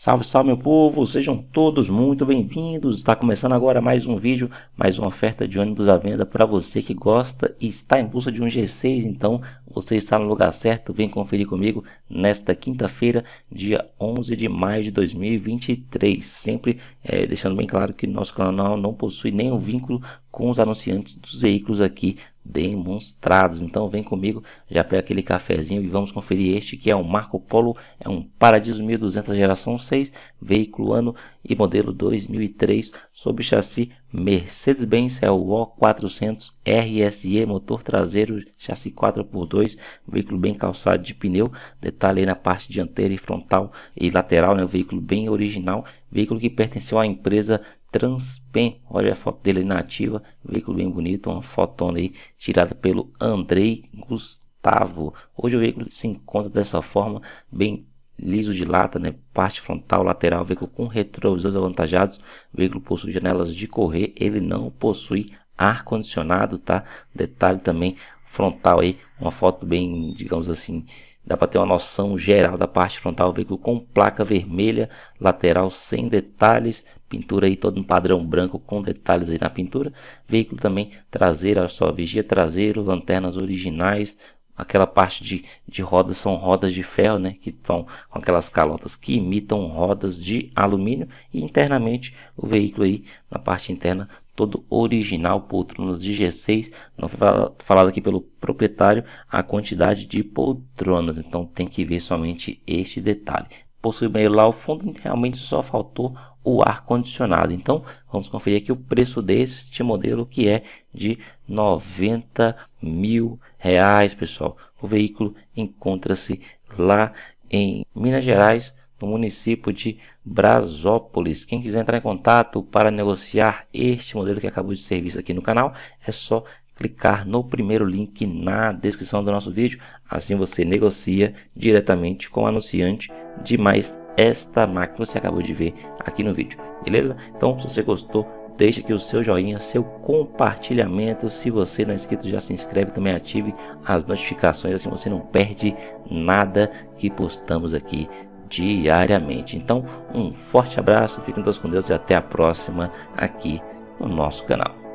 Salve, salve meu povo, sejam todos muito bem-vindos. Está começando agora mais um vídeo, mais uma oferta de ônibus à venda para você que gosta e está em busca de um G6. Então, você está no lugar certo. Vem conferir comigo nesta quinta-feira, dia 11 de maio de 2023. Sempre é, deixando bem claro que nosso canal não possui nenhum vínculo com os anunciantes dos veículos aqui demonstrados. Então vem comigo, já pega aquele cafezinho e vamos conferir este que é um Marco Polo, é um Paradiso 1200 geração 6, veículo ano e modelo 2003, sob chassi Mercedes-Benz é o O400 RSE, motor traseiro, chassi 4x2, veículo bem calçado de pneu, detalhe na parte dianteira e frontal e lateral, né? um veículo bem original, veículo que pertenceu à empresa Transpen, olha a foto dele na ativa, veículo bem bonito, uma fotona aí tirada pelo Andrei Gustavo. Hoje o veículo se encontra dessa forma, bem liso de lata, né? parte frontal, lateral, veículo com retrovisores avantajados, veículo possui janelas de correr, ele não possui ar-condicionado, tá? Detalhe também frontal aí, uma foto bem, digamos assim, dá para ter uma noção geral da parte frontal veículo com placa vermelha, lateral sem detalhes, pintura aí todo um padrão branco com detalhes aí na pintura, veículo também traseiro, só, vigia traseiro, lanternas originais, aquela parte de, de rodas são rodas de ferro, né, que estão com aquelas calotas que imitam rodas de alumínio e internamente o veículo aí na parte interna todo original, poltronas de G6, não foi falado aqui pelo proprietário a quantidade de poltronas, então tem que ver somente este detalhe. Possui bem lá o fundo, realmente só faltou o ar-condicionado. Então, vamos conferir aqui o preço deste modelo que é de 90 mil reais, pessoal. O veículo encontra-se lá em Minas Gerais, no município de Brasópolis. Quem quiser entrar em contato para negociar este modelo que acabou de ser visto aqui no canal, é só clicar no primeiro link na descrição do nosso vídeo. Assim você negocia diretamente com o anunciante de mais esta máquina que você acabou de ver aqui no vídeo, beleza? Então, se você gostou, deixa aqui o seu joinha, seu compartilhamento. Se você não é inscrito, já se inscreve também, ative as notificações, assim você não perde nada que postamos aqui diariamente. Então, um forte abraço, fiquem todos com Deus e até a próxima aqui no nosso canal.